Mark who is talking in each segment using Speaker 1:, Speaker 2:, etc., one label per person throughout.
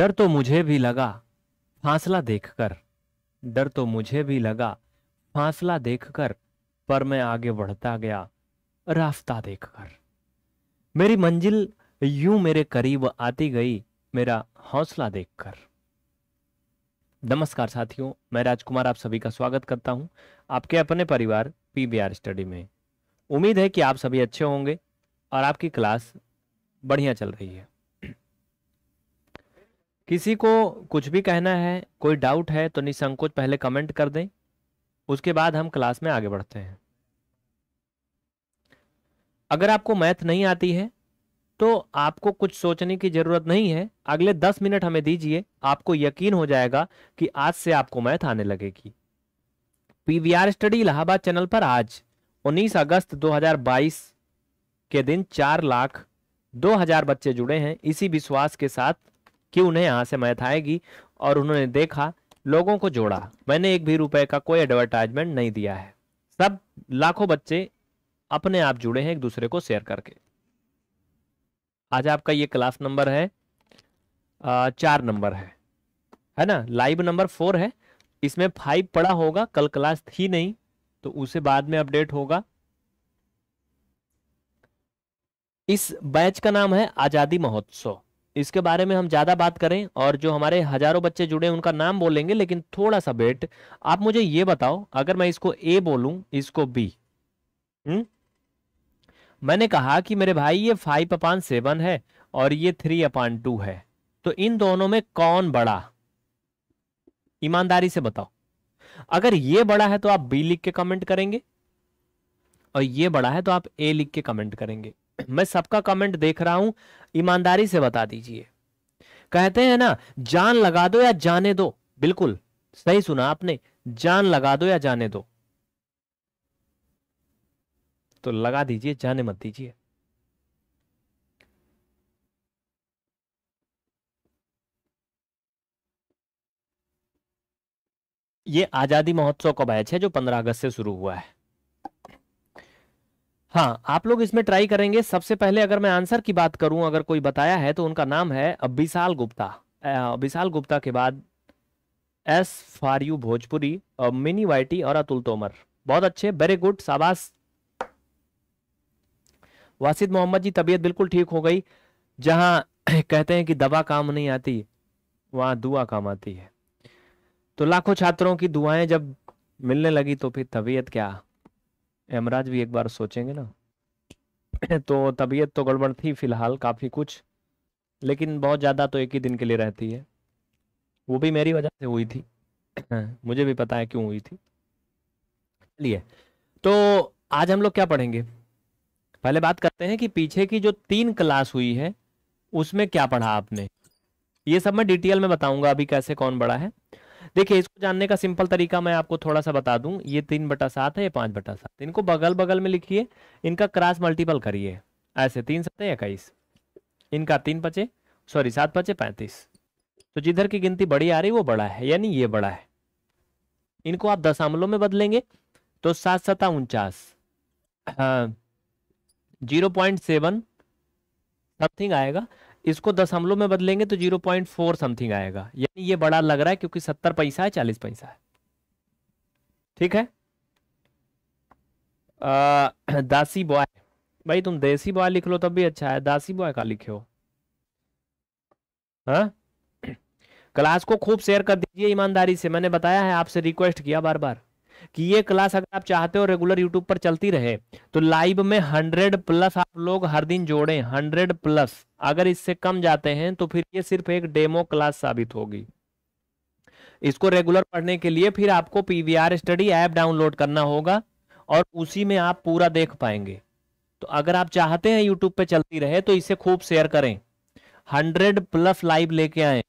Speaker 1: डर तो मुझे भी लगा फासला देखकर डर तो मुझे भी लगा फासला देखकर पर मैं आगे बढ़ता गया रास्ता देखकर मेरी मंजिल यूं मेरे करीब आती गई मेरा हौसला देखकर नमस्कार साथियों मैं राजकुमार आप सभी का स्वागत करता हूं आपके अपने परिवार पीबीआर स्टडी में उम्मीद है कि आप सभी अच्छे होंगे और आपकी क्लास बढ़िया चल रही है किसी को कुछ भी कहना है कोई डाउट है तो निसंकोच पहले कमेंट कर दें उसके बाद हम क्लास में आगे बढ़ते हैं अगर आपको मैथ नहीं आती है तो आपको कुछ सोचने की ज़रूरत नहीं है अगले दस मिनट हमें दीजिए आपको यकीन हो जाएगा कि आज से आपको मैथ आने लगेगी पीवीआर स्टडी इलाहाबाद चैनल पर आज 19 अगस्त 2022 के दिन चार लाख दो हजार बच्चे जुड़े हैं इसी विश्वास के साथ कि उन्हें यहाँ से मैथ आएगी और उन्होंने देखा लोगों को जोड़ा मैंने एक भी रुपए का कोई एडवर्टाइजमेंट नहीं दिया है सब लाखों बच्चे अपने आप जुड़े हैं एक दूसरे को शेयर करके आज आपका ये क्लास नंबर है आ, चार नंबर है है ना लाइव नंबर फोर है इसमें फाइव पड़ा होगा कल क्लास थी नहीं तो उसे बाद में अपडेट होगा इस बैच का नाम है आजादी महोत्सव इसके बारे में हम ज़्यादा बात करें और जो हमारे हज़ारों बच्चे जुड़े हैं उनका नाम बोलेंगे लेकिन थोड़ा सा वेट आप मुझे ये बताओ अगर मैं इसको ए बोलूं इसको बी हम्म? मैंने कहा कि मेरे भाई ये फाइव अपान सेवन है और ये थ्री अपान टू है तो इन दोनों में कौन बड़ा ईमानदारी से बताओ अगर ये बड़ा है तो आप बी लिख के कमेंट करेंगे और ये बड़ा है तो आप ए लिख के कमेंट करेंगे मैं सबका कमेंट देख रहा हूं ईमानदारी से बता दीजिए कहते हैं ना जान लगा दो या जाने दो बिल्कुल सही सुना आपने जान लगा दो या जाने दो तो लगा दीजिए जाने मत दीजिए ये आजादी महोत्सव का बैच है जो पंद्रह अगस्त से शुरू हुआ है हाँ आप लोग इसमें ट्राई करेंगे सबसे पहले अगर मैं आंसर की बात करूं अगर कोई बताया है तो उनका नाम है विशाल गुप्ता विशाल गुप्ता के बाद S for U Bhojpuri mini वाइटी और अतुल तोमर बहुत अच्छे वेरी गुड शाबाश वासिद मोहम्मद जी तबीयत बिल्कुल ठीक हो गई जहां कहते हैं कि दवा काम नहीं आती वहां दुआ काम आती है तो लाखों छात्रों की दुआएं जब मिलने लगी तो फिर तबीयत क्या यमराज भी एक बार सोचेंगे ना तो तबीयत तो गड़बड़ थी फिलहाल काफ़ी कुछ लेकिन बहुत ज़्यादा तो एक ही दिन के लिए रहती है वो भी मेरी वजह से हुई थी मुझे भी पता है क्यों हुई थी चलिए तो आज हम लोग क्या पढ़ेंगे पहले बात करते हैं कि पीछे की जो तीन क्लास हुई है उसमें क्या पढ़ा आपने ये सब मैं डिटेल में बताऊंगा अभी कैसे कौन बड़ा है देखिए इसको जानने का सिंपल तरीका मैं आपको थोड़ा सा बता दूं ये तीन बटा सात है ये पांच बटा सात इनको बगल बगल में लिखिए इनका क्रास मल्टीपल करिए ऐसे तीन सतह इक्कीस इनका तीन पचे सॉरी सात पचे पैंतीस तो जिधर की गिनती बड़ी आ रही वो बड़ा है यानी ये बड़ा है इनको आप दशमलव में बदलेंगे तो सात सता उनचास हाँ, जीरो पॉइंट सेवन समथिंग आएगा इसको दशमलव में बदलेंगे तो जीरो पॉइंट फोर समथिंग आएगा यानी ये बड़ा लग रहा है क्योंकि सत्तर पैसा है चालीस पैसा है ठीक है दासी बॉय भाई तुम देसी बॉय लिख लो तब भी अच्छा है दासी बॉय का लिखे हो हाँ क्लास को खूब शेयर कर दीजिए ईमानदारी से मैंने बताया है आपसे रिक्वेस्ट किया बार बार कि ये क्लास अगर आप चाहते हो रेगुलर यूट्यूब पर चलती रहे तो लाइव में हंड्रेड प्लस आप लोग हर दिन जोड़ें हंड्रेड प्लस अगर इससे कम जाते हैं तो फिर ये सिर्फ एक डेमो क्लास साबित होगी इसको रेगुलर पढ़ने के लिए फिर आपको पीवीआर स्टडी ऐप डाउनलोड करना होगा और उसी में आप पूरा देख पाएंगे तो अगर आप चाहते हैं यूट्यूब पे चलती रहे तो इसे खूब शेयर करें हंड्रेड प्लस लाइव लेके आए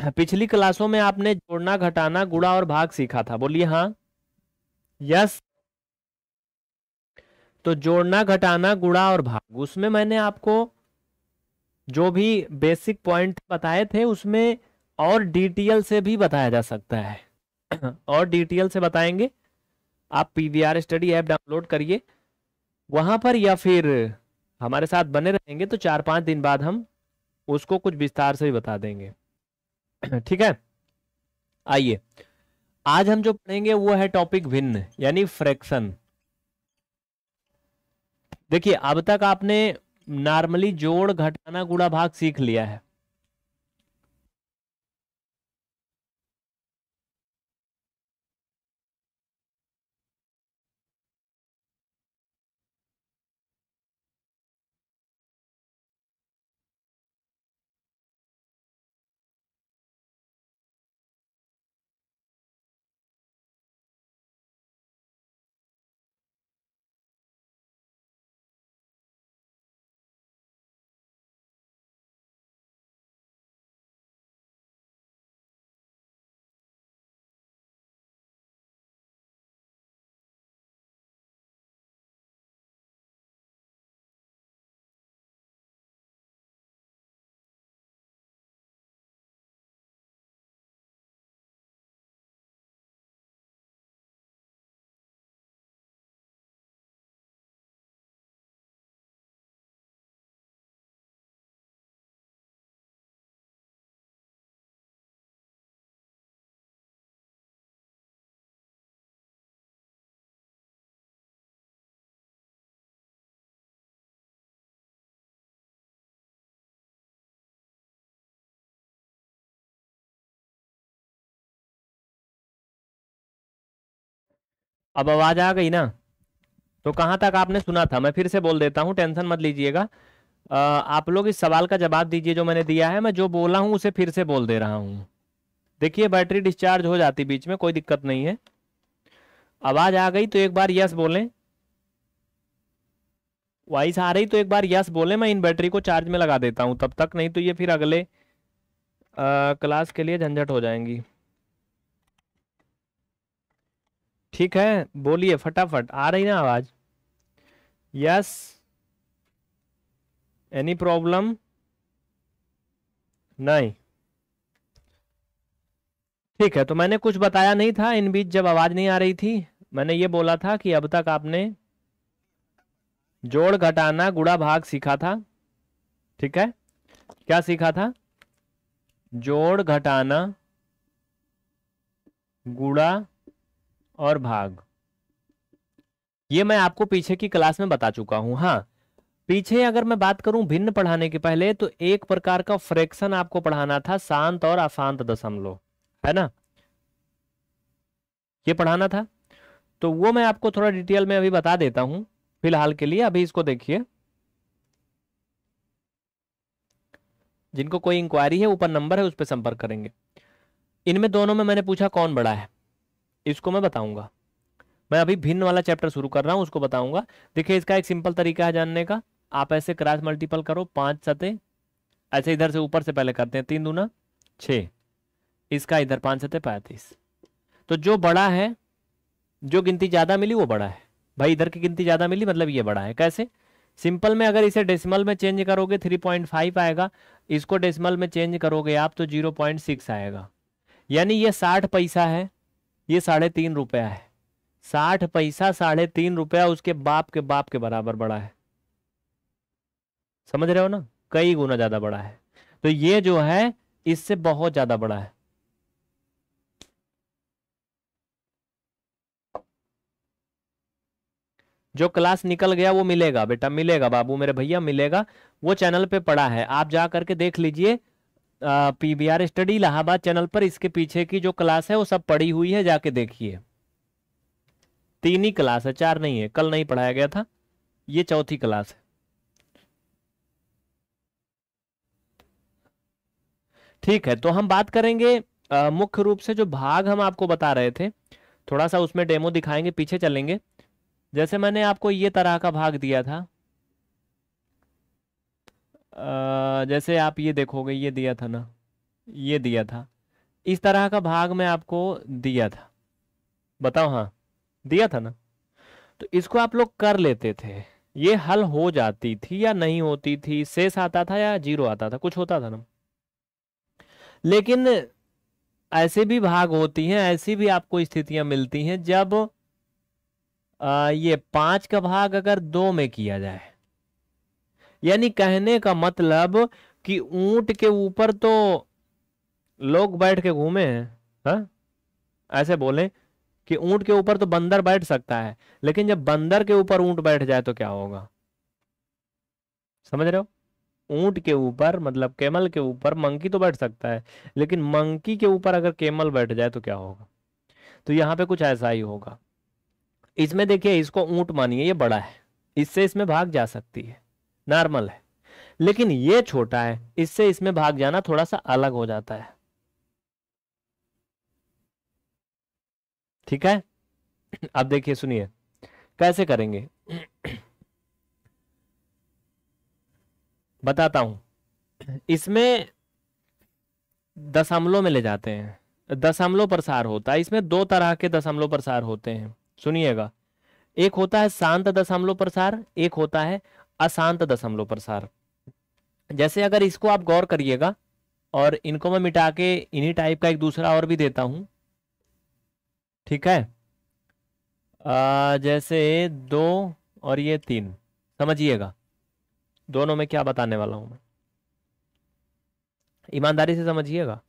Speaker 1: पिछली क्लासों में आपने जोड़ना घटाना गुड़ा और भाग सीखा था बोलिए हाँ यस तो जोड़ना घटाना गुड़ा और भाग उसमें मैंने आपको जो भी बेसिक पॉइंट बताए थे उसमें और डिटेल से भी बताया जा सकता है और डिटेल से बताएंगे आप पीवीआर स्टडी ऐप डाउनलोड करिए वहां पर या फिर हमारे साथ बने रहेंगे तो चार पांच दिन बाद हम उसको कुछ विस्तार से भी बता देंगे ठीक है आइए आज हम जो पढ़ेंगे वो है टॉपिक भिन्न यानी फ्रैक्शन देखिए अब तक आपने नॉर्मली जोड़ घटाना गुड़ा भाग सीख लिया है अब आवाज आ गई ना तो कहाँ तक आपने सुना था मैं फिर से बोल देता हूँ टेंशन मत लीजिएगा आप लोग इस सवाल का जवाब दीजिए जो मैंने दिया है मैं जो बोला हूँ उसे फिर से बोल दे रहा हूँ देखिए बैटरी डिस्चार्ज हो जाती बीच में कोई दिक्कत नहीं है आवाज आ गई तो एक बार यस बोलें वॉइस आ रही तो एक बार यस बोले मैं इन बैटरी को चार्ज में लगा देता हूँ तब तक नहीं तो ये फिर अगले आ, क्लास के लिए झंझट हो जाएंगी ठीक है बोलिए फटाफट आ रही ना आवाज यस एनी प्रॉब्लम नहीं ठीक है तो मैंने कुछ बताया नहीं था इन बीच जब आवाज़ नहीं आ रही थी मैंने ये बोला था कि अब तक आपने जोड़ घटाना गुड़ा भाग सीखा था ठीक है क्या सीखा था जोड़ घटाना गुड़ा और भाग ये मैं आपको पीछे की क्लास में बता चुका हूं हाँ पीछे अगर मैं बात करूं भिन्न पढ़ाने के पहले तो एक प्रकार का फ्रैक्शन आपको पढ़ाना था शांत और अशांत दशमलव है ना ये पढ़ाना था तो वो मैं आपको थोड़ा डिटेल में अभी बता देता हूं फिलहाल के लिए अभी इसको देखिए जिनको कोई इंक्वायरी है ऊपर नंबर है उस पर संपर्क करेंगे इनमें दोनों में मैंने पूछा कौन बड़ा है इसको मैं बताऊंगा मैं अभी भिन्न वाला चैप्टर शुरू कर रहा हूँ उसको बताऊंगा देखिए इसका एक सिंपल तरीका है जानने का आप ऐसे क्रॉस मल्टीपल करो पांच सते ऐसे इधर से ऊपर से पहले करते हैं तीन दूना छः इसका इधर पांच सते पैंतीस तो जो बड़ा है जो गिनती ज़्यादा मिली वो बड़ा है भाई इधर की गिनती ज़्यादा मिली मतलब ये बड़ा है कैसे सिंपल में अगर इसे डेसिमल में चेंज करोगे 3.5 आएगा इसको डेसिमल में चेंज करोगे आप तो 0.6 आएगा यानी ये 60 पैसा है ये साढ़े तीन रुपया है साठ पैसा साढ़े तीन रुपया उसके बाप के बाप के बराबर बड़ा है समझ रहे हो ना कई गुना ज्यादा बड़ा है तो ये जो है इससे बहुत ज्यादा बड़ा है जो क्लास निकल गया वो मिलेगा बेटा मिलेगा बाबू मेरे भैया मिलेगा वो चैनल पे पड़ा है आप जा करके देख लीजिए P B R study Allahabad channel पर इसके पीछे की जो क्लास है वो सब पड़ी हुई है जाके देखिए तीन ही क्लास है चार नहीं है कल नहीं पढ़ाया गया था ये चौथी क्लास है ठीक है तो हम बात करेंगे मुख्य रूप से जो भाग हम आपको बता रहे थे थोड़ा सा उसमें डेमो दिखाएंगे पीछे चलेंगे जैसे मैंने आपको ये तरह का भाग दिया था जैसे आप ये देखोगे ये दिया था ना ये दिया था इस तरह का भाग मैं आपको दिया था बताओ हाँ दिया था ना तो इसको आप लोग कर लेते थे ये हल हो जाती थी या नहीं होती थी शेष आता था या जीरो आता था कुछ होता था ना लेकिन ऐसे भी भाग होती हैं ऐसी भी आपको स्थितियां मिलती हैं जब आ, ये पांच का भाग अगर दो में किया जाए यानी कहने का मतलब कि ऊंट के ऊपर तो लोग बैठ के घूमे हैं हा? ऐसे बोले कि ऊंट के ऊपर तो बंदर बैठ सकता है लेकिन जब बंदर के ऊपर ऊंट बैठ जाए तो क्या होगा समझ रहे हो ऊंट के ऊपर मतलब केमल के ऊपर मंकी तो बैठ सकता है लेकिन मंकी के ऊपर अगर केमल बैठ जाए तो क्या होगा तो यहां पे कुछ ऐसा ही होगा इसमें देखिए इसको ऊंट मानिए ये बड़ा है इससे इसमें भाग जा सकती है नॉर्मल है लेकिन ये छोटा है इससे इसमें भाग जाना थोड़ा सा अलग हो जाता है ठीक है अब देखिए सुनिए कैसे करेंगे बताता हूं इसमें दशमलव में ले जाते हैं दशमलव प्रसार होता है इसमें दो तरह के दशमलव प्रसार होते हैं सुनिएगा एक होता है शांत दशमलव प्रसार एक होता है अशांत दशमलव प्रसार जैसे अगर इसको आप गौर करिएगा और इनको मैं मिटा के इन्हीं टाइप का एक दूसरा और भी देता हूं ठीक है आ, जैसे दो और ये तीन समझिएगा दोनों में क्या बताने वाला हूं मैं ईमानदारी से समझिएगा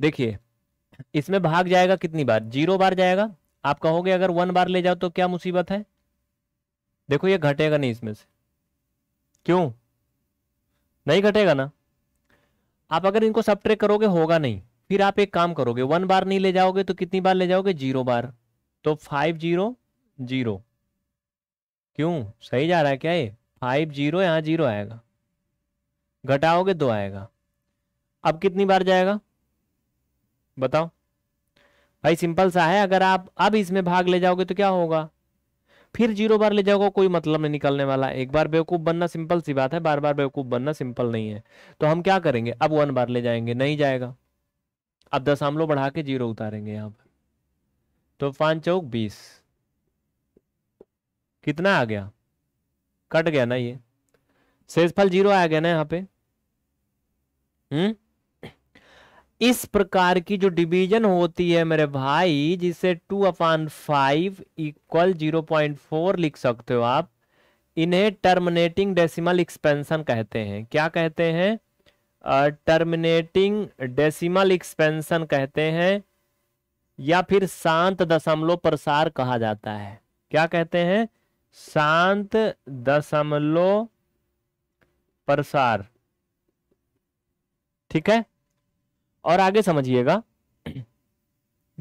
Speaker 1: देखिए इसमें भाग जाएगा कितनी बार जीरो बार जाएगा आप कहोगे अगर वन बार ले जाओ तो क्या मुसीबत है देखो ये घटेगा नहीं इसमें से क्यों नहीं घटेगा ना आप अगर इनको सब करोगे होगा नहीं फिर आप एक काम करोगे वन बार नहीं ले जाओगे तो कितनी बार ले जाओगे जीरो बार तो फाइव जीरो जीरो क्यों सही जा रहा है क्या ये फाइव जीरो यहां जीरो आएगा घटाओगे दो तो आएगा अब कितनी बार जाएगा बताओ भाई सिंपल सा है अगर आप अब इसमें भाग ले जाओगे तो क्या होगा फिर जीरो बार ले जाओगे कोई मतलब नहीं निकलने वाला एक बार बेवकूफ़ बनना सिंपल सी बात है बार बार बेवकूफ़ बनना सिंपल नहीं है तो हम क्या करेंगे अब वन बार ले जाएंगे नहीं जाएगा अब दस लोग बढ़ा के जीरो उतारेंगे यहां पर तो पांच चौक बीस कितना आ गया कट गया ना ये फल जीरो आ गया ना यहाँ पे हम्म इस प्रकार की जो डिवीजन होती है मेरे भाई जिसे two upon five equal zero point four लिख सकते हो आप इन्हें टर्मिनेटिंग डेसिमल एक्सपेंशन कहते हैं क्या कहते हैं टर्मिनेटिंग डेसिमल एक्सपेंशन कहते हैं या फिर शांत दशमलव प्रसार कहा जाता है क्या कहते हैं शांत दशमलव प्रसार ठीक है और आगे समझिएगा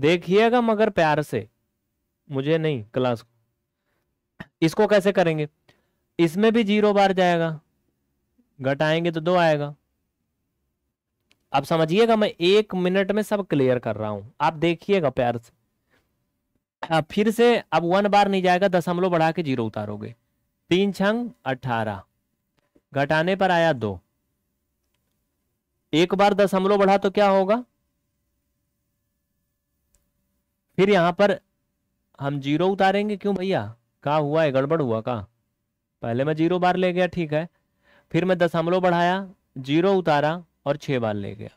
Speaker 1: देखिएगा मगर प्यार से मुझे नहीं क्लास को इसको कैसे करेंगे इसमें भी जीरो बार जाएगा घटाएंगे तो दो आएगा अब समझिएगा मैं एक मिनट में सब क्लियर कर रहा हूं आप देखिएगा प्यार से फिर से अब वन बार नहीं जाएगा दशमलव बढ़ा के जीरो उतारोगे तीन छंग अठारह घटाने पर आया दो एक बार दशमलव बढ़ा तो क्या होगा फिर यहां पर हम जीरो उतारेंगे क्यों भैया कहा हुआ है गड़बड़ हुआ कहा पहले मैं जीरो बार ले गया ठीक है फिर मैं दशमलव बढ़ाया जीरो उतारा और छह बार ले गया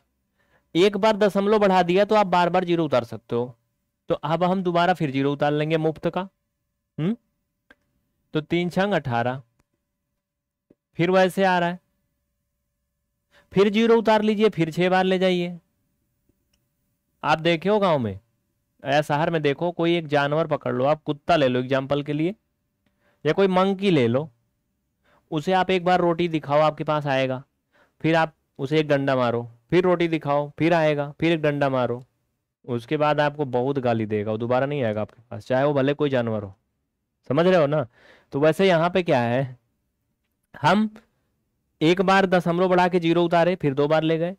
Speaker 1: एक बार दशमलव बढ़ा दिया तो आप बार बार जीरो उतार सकते हो तो अब हम दोबारा फिर जीरो उतार लेंगे मुफ्त का हम्म तो तीन छंग अठारह फिर वैसे आ रहा है फिर जीरो उतार लीजिए फिर छह बार ले जाइए आप देखे हो गांव में या शहर में देखो कोई एक जानवर पकड़ लो आप कुत्ता ले लो एग्जाम्पल के लिए या कोई मंकी ले लो उसे आप एक बार रोटी दिखाओ आपके पास आएगा फिर आप उसे एक डंडा मारो फिर रोटी दिखाओ फिर आएगा फिर एक डंडा मारो उसके बाद आपको बहुत गाली देगा वो दोबारा नहीं आएगा आपके पास चाहे वो भले कोई जानवर हो समझ रहे हो ना तो वैसे यहाँ पे क्या है हम एक बार दशमलव बढ़ा के जीरो उतारे फिर दो बार ले गए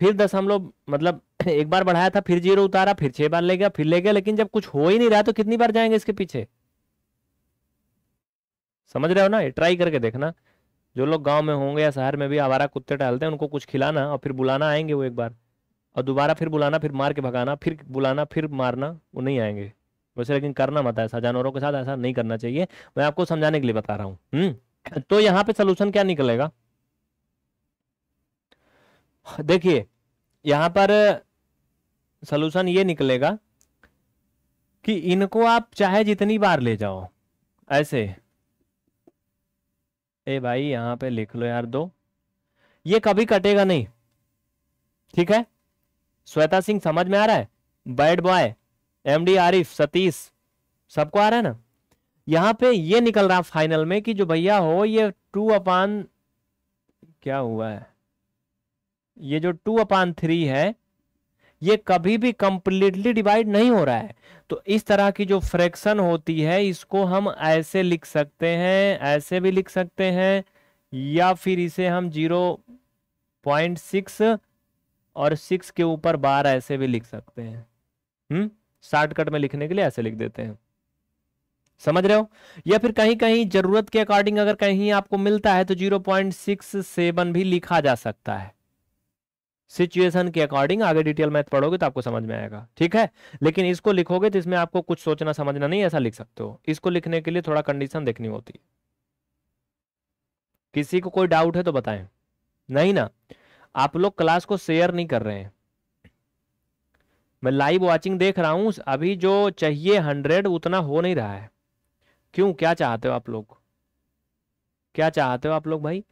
Speaker 1: फिर दशमलव मतलब एक बार बढ़ाया था फिर जीरो उतारा फिर छह बार ले गया फिर ले गया लेकिन जब कुछ हो ही नहीं रहा तो कितनी बार जाएंगे इसके पीछे समझ रहे हो ना ट्राई करके देखना जो लोग गांव में होंगे या शहर में भी आवारा कुत्ते टहलते हैं उनको कुछ खिलाना और फिर बुलाना आएंगे वो एक बार और दोबारा फिर बुलाना फिर मार के भगाना फिर बुलाना फिर मारना वो नहीं आएंगे वैसे लेकिन करना मत ऐसा जानवरों के साथ ऐसा नहीं करना चाहिए मैं आपको समझाने के लिए बता रहा हूँ हम्म, तो यहाँ पे सोल्यूशन क्या निकलेगा देखिए यहां पर सोल्यूशन ये निकलेगा कि इनको आप चाहे जितनी बार ले जाओ ऐसे ए भाई यहां पे लिख लो यार दो ये कभी कटेगा नहीं ठीक है श्वेता सिंह समझ में आ रहा है bad boy MD Arif Satish सबको आ रहा है ना यहां पे ये निकल रहा फाइनल में कि जो भैया हो ये टू अपान क्या हुआ है ये जो टू अपान थ्री है ये कभी भी कंप्लीटली डिवाइड नहीं हो रहा है तो इस तरह की जो फ्रैक्शन होती है इसको हम ऐसे लिख सकते हैं ऐसे भी लिख सकते हैं या फिर इसे हम जीरो पॉइंट सिक्स और सिक्स के ऊपर बार ऐसे भी लिख सकते हैं हम्म शॉर्टकट में लिखने के लिए ऐसे लिख देते हैं समझ रहे हो या फिर कहीं कहीं जरूरत के अकॉर्डिंग अगर कहीं आपको मिलता है तो जीरो पॉइंट सिक्स सेवन भी लिखा जा सकता है सिचुएशन के अकॉर्डिंग आगे डिटेल मैथ पढ़ोगे तो आपको समझ में आएगा ठीक है लेकिन इसको लिखोगे तो इसमें आपको कुछ सोचना समझना नहीं ऐसा लिख सकते हो इसको लिखने के लिए थोड़ा कंडीशन देखनी होती है किसी को कोई डाउट है तो बताएं नहीं ना आप लोग क्लास को शेयर नहीं कर रहे हैं मैं लाइव वॉचिंग देख रहा हूं अभी जो चाहिए हंड्रेड उतना हो नहीं रहा है क्यों क्या चाहते हो आप लोग क्या चाहते हो आप लोग भाई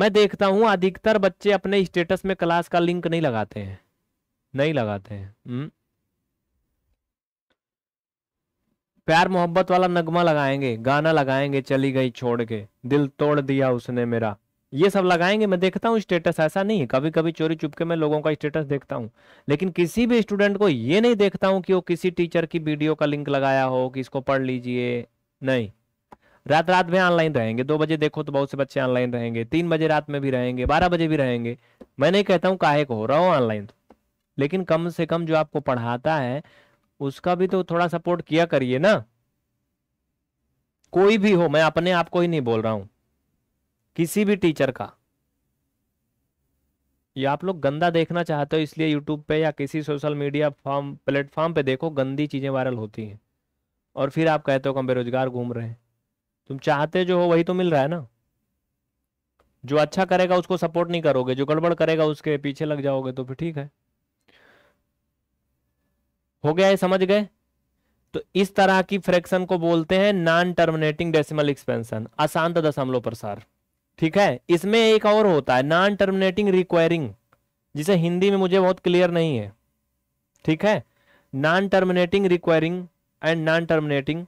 Speaker 1: मैं देखता हूँ अधिकतर बच्चे अपने स्टेटस में क्लास का लिंक नहीं लगाते हैं नहीं लगाते हैं हम्म। प्यार मोहब्बत वाला नगमा लगाएंगे गाना लगाएंगे चली गई छोड़ के दिल तोड़ दिया उसने मेरा ये सब लगाएंगे मैं देखता हूँ स्टेटस ऐसा नहीं है कभी कभी चोरी चुपके मैं लोगों का स्टेटस देखता हूँ लेकिन किसी भी स्टूडेंट को ये नहीं देखता हूँ कि वो किसी टीचर की वीडियो का लिंक लगाया हो कि इसको पढ़ लीजिए नहीं रात रात में ऑनलाइन रहेंगे दो बजे देखो तो बहुत से बच्चे ऑनलाइन रहेंगे तीन बजे रात में भी रहेंगे बारह बजे भी रहेंगे मैं नहीं कहता हूँ काहे को हो रहा हो ऑनलाइन तो। लेकिन कम से कम जो आपको पढ़ाता है उसका भी तो थोड़ा सपोर्ट किया करिए ना कोई भी हो मैं अपने आप को ही नहीं बोल रहा हूं किसी भी टीचर का ये आप लोग गंदा देखना चाहते हो इसलिए यूट्यूब पे या किसी सोशल मीडिया फॉर्म प्लेटफॉर्म पे देखो गंदी चीज़ें वायरल होती हैं और फिर आप कहते हो कम हम बेरोजगार घूम रहे हैं तुम चाहते जो हो वही तो मिल रहा है ना जो अच्छा करेगा उसको सपोर्ट नहीं करोगे जो गड़बड़ करेगा उसके पीछे लग जाओगे तो फिर ठीक है हो गया है समझ गए तो इस तरह की फ्रैक्शन को बोलते हैं नॉन टर्मिनेटिंग डेसिमल एक्सपेंशन अशांत दशमलव प्रसार ठीक है इसमें एक और होता है नॉन टर्मिनेटिंग रिक्वायरिंग जिसे हिंदी में मुझे बहुत क्लियर नहीं है ठीक है non terminating recurring and non terminating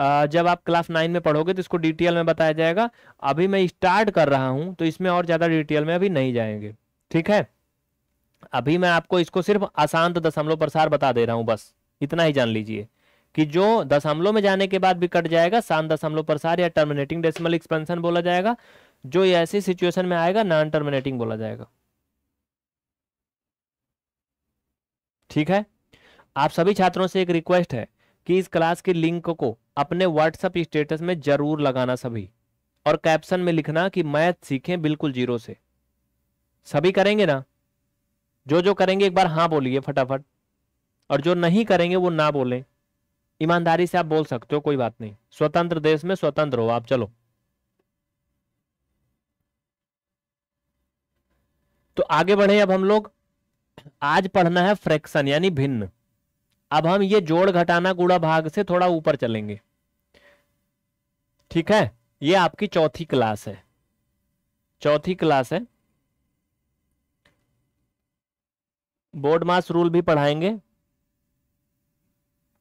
Speaker 1: जब आप क्लास नाइन में पढ़ोगे तो इसको डिटेल में बताया जाएगा अभी मैं स्टार्ट कर रहा हूं तो इसमें और ज़्यादा डिटेल में अभी नहीं जाएंगे ठीक है अभी मैं आपको इसको सिर्फ अशांत दशमलव प्रसार बता दे रहा हूं बस इतना ही जान लीजिए कि जो दशमलव में जाने के बाद भी कट जाएगा शांत दशमलव प्रसार या टर्मिनेटिंग डेसिमल एक्सपेंशन बोला जाएगा जो ऐसी सिचुएशन में आएगा नॉन टर्मिनेटिंग बोला जाएगा ठीक है आप सभी छात्रों से एक रिक्वेस्ट है कि इस क्लास की लिंक को अपने व्हाट्सएप स्टेटस में जरूर लगाना सभी और कैप्शन में लिखना कि मैथ सीखें बिल्कुल जीरो से सभी करेंगे ना जो जो करेंगे एक बार हाँ बोलिए फटाफट और जो नहीं करेंगे वो ना बोलें ईमानदारी से आप बोल सकते हो कोई बात नहीं स्वतंत्र देश में स्वतंत्र हो आप चलो तो आगे बढ़े अब हम लोग आज पढ़ना है फ्रैक्शन यानी भिन्न अब हम ये जोड़ घटाना गुड़ा भाग से थोड़ा ऊपर चलेंगे ठीक है ये आपकी चौथी क्लास है चौथी क्लास है बोर्ड मास रूल भी पढ़ाएंगे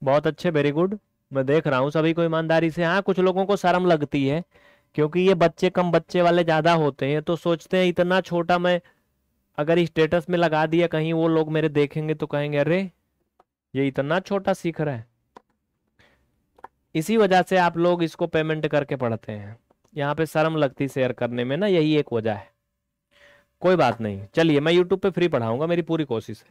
Speaker 1: बहुत अच्छे वेरी गुड मैं देख रहा हूं सभी को ईमानदारी से हाँ कुछ लोगों को शर्म लगती है क्योंकि ये बच्चे कम बच्चे वाले ज़्यादा होते हैं तो सोचते हैं इतना छोटा मैं अगर स्टेटस में लगा दिया कहीं वो लोग मेरे देखेंगे तो कहेंगे अरे ये इतना छोटा सीख रहा है इसी वजह से आप लोग इसको पेमेंट करके पढ़ते हैं यहाँ पे शर्म लगती शेयर करने में ना यही एक वजह है कोई बात नहीं चलिए मैं यूट्यूब पे फ्री पढ़ाऊंगा मेरी पूरी कोशिश है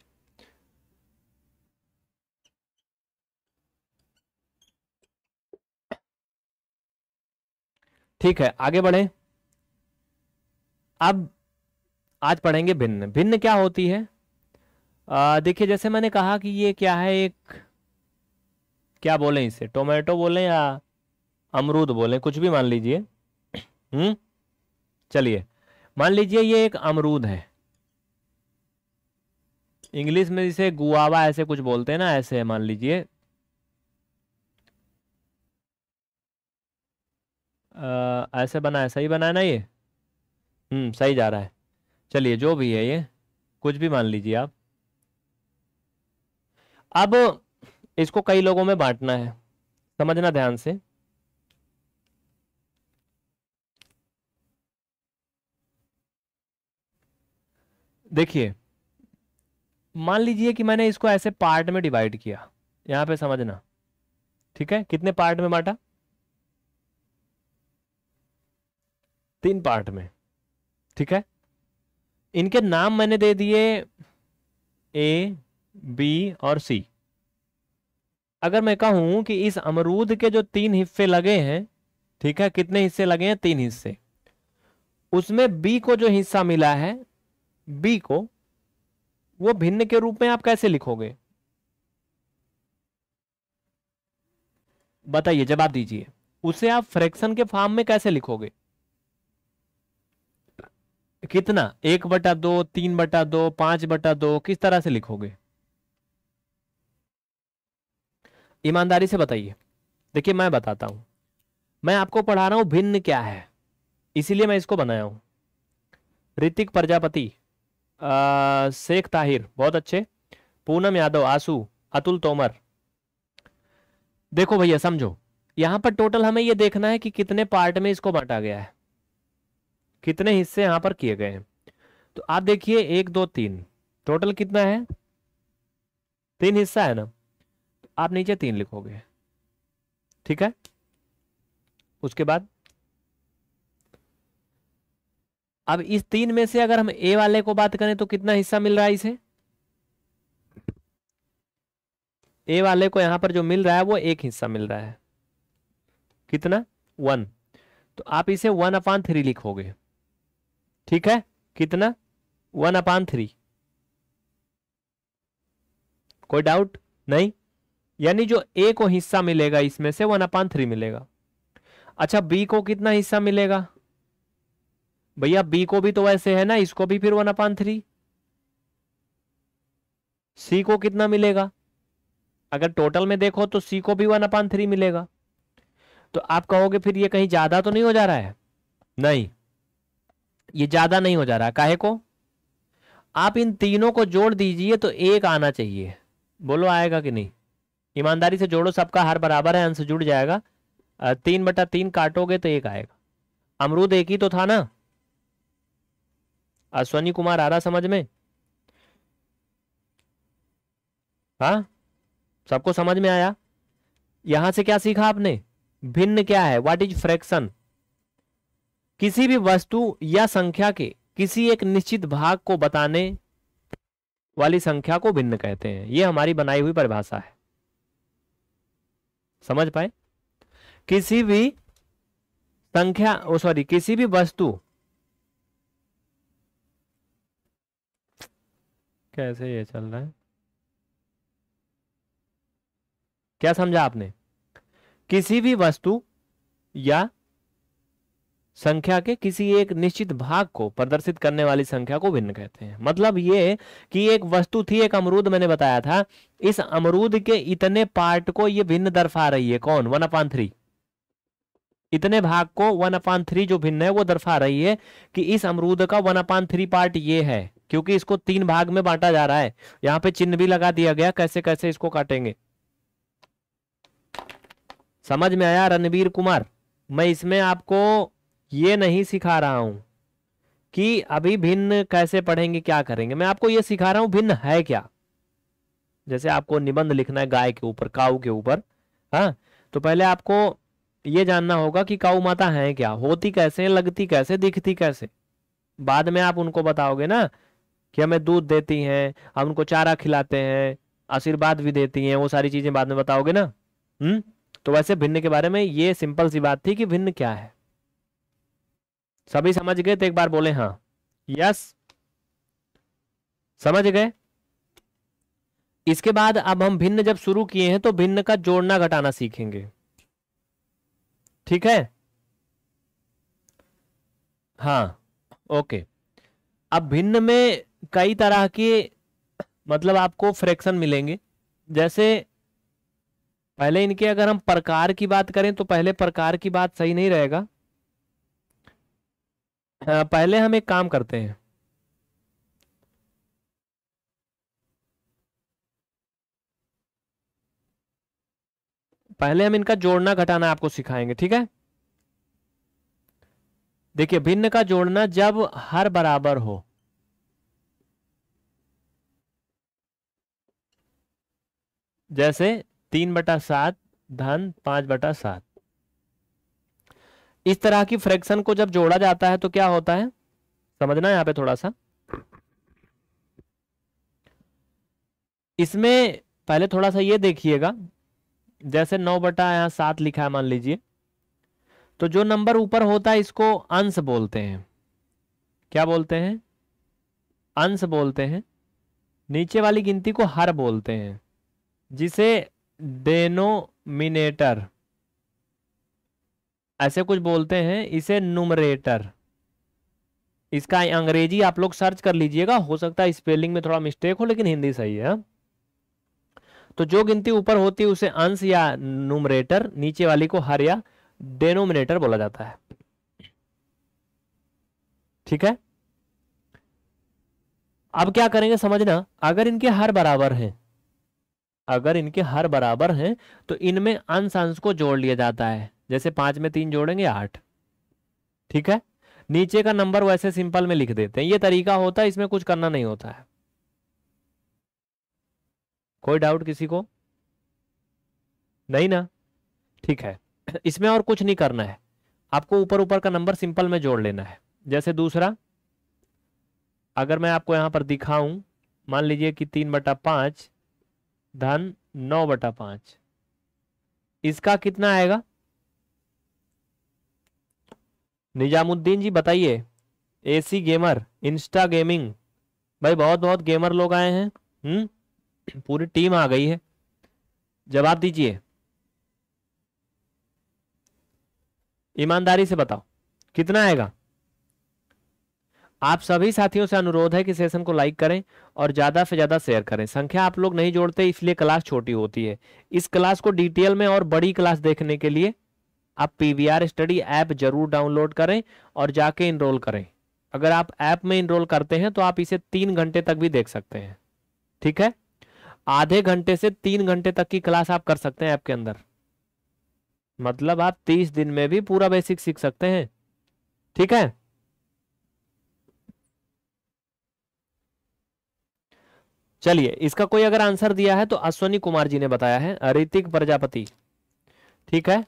Speaker 1: ठीक है आगे बढ़े अब आज पढ़ेंगे भिन्न भिन्न क्या होती है देखिए जैसे मैंने कहा कि ये क्या है एक क्या बोलें इसे टोमेटो बोलें या अमरूद बोलें कुछ भी मान लीजिए हम्म चलिए मान लीजिए ये एक अमरूद है इंग्लिश में जिसे गुआवा ऐसे कुछ बोलते हैं ना ऐसे है मान लीजिए ऐसे बना है सही बना है ना ये हम्म सही जा रहा है चलिए जो भी है ये कुछ भी मान लीजिए आप अब इसको कई लोगों में बांटना है समझना ध्यान से देखिए मान लीजिए कि मैंने इसको ऐसे पार्ट में डिवाइड किया यहां पे समझना ठीक है कितने पार्ट में बांटा तीन पार्ट में ठीक है इनके नाम मैंने दे दिए ए बी और सी अगर मैं कहूं कि इस अमरूद के जो तीन हिस्से लगे हैं ठीक है कितने हिस्से लगे हैं तीन हिस्से उसमें बी को जो हिस्सा मिला है बी को वो भिन्न के रूप में आप कैसे लिखोगे बताइए जवाब दीजिए उसे आप फ्रैक्शन के फॉर्म में कैसे लिखोगे कितना एक बटा दो तीन बटा दो पांच बटा दो किस तरह से लिखोगे ईमानदारी से बताइए देखिए मैं बताता हूं मैं आपको पढ़ा रहा हूं भिन्न क्या है इसीलिए मैं इसको बनाया हूं ऋतिक प्रजापति शेख ताहिर बहुत अच्छे पूनम यादव आंसू अतुल तोमर देखो भैया समझो यहां पर टोटल हमें यह देखना है कि कितने पार्ट में इसको बांटा गया है कितने हिस्से यहां पर किए गए हैं तो आप देखिए एक दो तीन टोटल कितना है तीन हिस्सा है ना आप नीचे तीन लिखोगे ठीक है उसके बाद अब इस तीन में से अगर हम ए वाले को बात करें तो कितना हिस्सा मिल रहा है इसे ए वाले को यहां पर जो मिल रहा है वो एक हिस्सा मिल रहा है कितना वन तो आप इसे वन अपान थ्री लिखोगे ठीक है कितना वन अपान थ्री कोई डाउट नहीं यानी जो ए को हिस्सा मिलेगा इसमें से वन अपान थ्री मिलेगा अच्छा बी को कितना हिस्सा मिलेगा भैया बी को भी तो वैसे है ना इसको भी फिर वन अपान थ्री सी को कितना मिलेगा अगर टोटल में देखो तो सी को भी वन अपान थ्री मिलेगा तो आप कहोगे फिर ये कहीं ज्यादा तो नहीं हो जा रहा है नहीं ये ज्यादा नहीं हो जा रहा काहे को आप इन तीनों को जोड़ दीजिए तो एक आना चाहिए बोलो आएगा कि नहीं ईमानदारी से जोड़ो सबका हर बराबर है अंश जुड़ जाएगा तीन बटा तीन काटोगे तो एक आएगा अमरूद एक ही तो था ना अश्वनी कुमार आ रहा समझ में हा सबको समझ में आया यहां से क्या सीखा आपने भिन्न क्या है व्हाट इज फ्रैक्शन किसी भी वस्तु या संख्या के किसी एक निश्चित भाग को बताने वाली संख्या को भिन्न कहते हैं ये हमारी बनाई हुई परिभाषा है समझ पाए किसी भी संख्या ओ सॉरी किसी भी वस्तु कैसे ये चल रहा है क्या समझा आपने किसी भी वस्तु या संख्या के किसी एक निश्चित भाग को प्रदर्शित करने वाली संख्या को भिन्न कहते हैं मतलब ये कि एक वस्तु थी एक अमरूद मैंने बताया था इस अमरूद के इतने पार्ट को ये भिन्न दर्शा रही है कौन वन अपान थ्री इतने भाग को वन अपान थ्री जो भिन्न है वो दर्शा रही है कि इस अमरूद का वन अपान थ्री पार्ट ये है क्योंकि इसको तीन भाग में बांटा जा रहा है यहां पर चिन्ह भी लगा दिया गया कैसे कैसे इसको काटेंगे समझ में आया रणवीर कुमार मैं इसमें आपको ये नहीं सिखा रहा हूं कि अभी भिन्न कैसे पढ़ेंगे क्या करेंगे मैं आपको ये सिखा रहा हूं भिन्न है क्या जैसे आपको निबंध लिखना है गाय के ऊपर काऊ के ऊपर हाँ तो पहले आपको ये जानना होगा कि काऊ माता है क्या होती कैसे लगती कैसे दिखती कैसे बाद में आप उनको बताओगे ना कि हमें दूध देती हैं हम उनको चारा खिलाते हैं आशीर्वाद भी देती हैं वो सारी चीजें बाद में बताओगे ना हम्म तो वैसे भिन्न के बारे में ये सिंपल सी बात थी कि भिन्न क्या है सभी समझ गए तो एक बार बोले हाँ यस समझ गए इसके बाद अब हम भिन्न जब शुरू किए हैं तो भिन्न का जोड़ना घटाना सीखेंगे ठीक है हाँ ओके अब भिन्न में कई तरह के मतलब आपको फ्रैक्शन मिलेंगे जैसे पहले इनके अगर हम प्रकार की बात करें तो पहले प्रकार की बात सही नहीं रहेगा पहले हम एक काम करते हैं पहले हम इनका जोड़ना घटाना आपको सिखाएंगे ठीक है देखिए भिन्न का जोड़ना जब हर बराबर हो जैसे तीन बटा सात धन पांच बटा सात इस तरह की फ्रैक्शन को जब जोड़ा जाता है तो क्या होता है समझना यहां पे थोड़ा सा इसमें पहले थोड़ा सा ये देखिएगा जैसे नौ बटा यहां सात लिखा है मान लीजिए तो जो नंबर ऊपर होता है इसको अंश बोलते हैं क्या बोलते हैं अंश बोलते हैं नीचे वाली गिनती को हर बोलते हैं जिसे डेनोमिनेटर ऐसे कुछ बोलते हैं इसे नुमरेटर इसका अंग्रेजी आप लोग सर्च कर लीजिएगा हो सकता है स्पेलिंग में थोड़ा मिस्टेक हो लेकिन हिंदी सही है तो जो गिनती ऊपर होती है उसे अंश या नुमरेटर नीचे वाली को हर या डेनोमिनेटर बोला जाता है ठीक है अब क्या करेंगे समझना अगर इनके हर बराबर हैं अगर इनके हर बराबर हैं तो इनमें अंश अंश को जोड़ लिया जाता है जैसे पांच में तीन जोड़ेंगे आठ ठीक है नीचे का नंबर वैसे सिंपल में लिख देते हैं ये तरीका होता है इसमें कुछ करना नहीं होता है कोई डाउट किसी को नहीं ना ठीक है इसमें और कुछ नहीं करना है आपको ऊपर ऊपर का नंबर सिंपल में जोड़ लेना है जैसे दूसरा अगर मैं आपको यहां पर दिखाऊं मान लीजिए कि तीन बटा पांच धन नौ बटा पांच इसका कितना आएगा निजामुद्दीन जी बताइए एसी गेमर इंस्टा गेमिंग भाई बहुत बहुत गेमर लोग आए हैं हम्म पूरी टीम आ गई है जवाब दीजिए ईमानदारी से बताओ कितना आएगा आप सभी साथियों से अनुरोध है कि सेशन को लाइक करें और ज़्यादा से ज़्यादा शेयर करें संख्या आप लोग नहीं जोड़ते इसलिए क्लास छोटी होती है इस क्लास को डिटेल में और बड़ी क्लास देखने के लिए आप पीवीआर स्टडी ऐप जरूर डाउनलोड करें और जाके इनरोल करें अगर आप ऐप में इनरोल करते हैं तो आप इसे तीन घंटे तक भी देख सकते हैं ठीक है आधे घंटे से तीन घंटे तक की क्लास आप कर सकते हैं ऐप के अंदर मतलब आप तीस दिन में भी पूरा बेसिक सीख सकते हैं ठीक है चलिए इसका कोई अगर आंसर दिया है तो अश्वनी कुमार जी ने बताया है ऋतिक प्रजापति ठीक है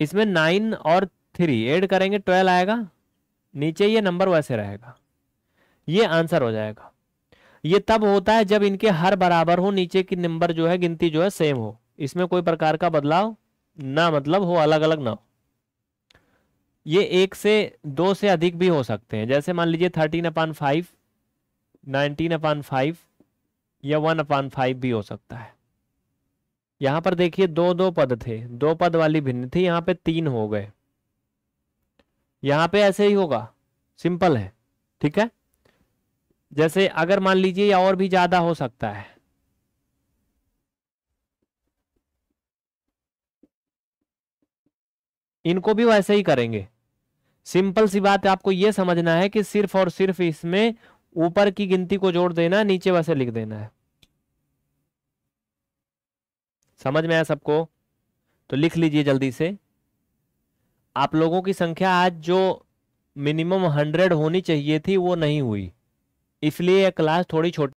Speaker 1: इसमें नाइन और थ्री एड करेंगे ट्वेल्व आएगा नीचे ये नंबर वैसे रहेगा ये आंसर हो जाएगा ये तब होता है जब इनके हर बराबर हो नीचे की नंबर जो है गिनती जो है सेम हो इसमें कोई प्रकार का बदलाव ना मतलब हो अलग अलग ना हो ये एक से दो से अधिक भी हो सकते हैं जैसे मान लीजिए thirteen upon five nineteen upon five या वन अपान फाइव भी हो सकता है यहां पर देखिए दो दो पद थे दो पद वाली भिन्न थी यहां पे तीन हो गए यहां पे ऐसे ही होगा सिंपल है ठीक है जैसे अगर मान लीजिए और भी ज्यादा हो सकता है इनको भी वैसे ही करेंगे सिंपल सी बात आपको यह समझना है कि सिर्फ और सिर्फ इसमें ऊपर की गिनती को जोड़ देना नीचे वैसे लिख देना है समझ में आया सबको तो लिख लीजिए जल्दी से आप लोगों की संख्या आज जो मिनिमम हंड्रेड होनी चाहिए थी वो नहीं हुई इसलिए यह क्लास थोड़ी छोटी